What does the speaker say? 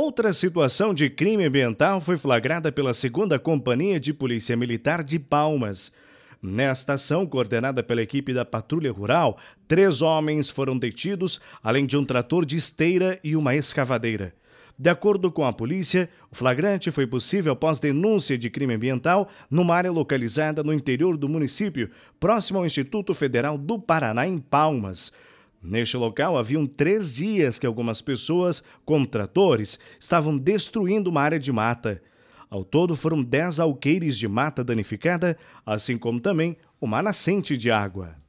Outra situação de crime ambiental foi flagrada pela 2 Companhia de Polícia Militar de Palmas. Nesta ação, coordenada pela equipe da Patrulha Rural, três homens foram detidos, além de um trator de esteira e uma escavadeira. De acordo com a polícia, o flagrante foi possível após denúncia de crime ambiental numa área localizada no interior do município, próximo ao Instituto Federal do Paraná, em Palmas. Neste local haviam três dias que algumas pessoas, com tratores, estavam destruindo uma área de mata. Ao todo foram dez alqueires de mata danificada, assim como também uma nascente de água.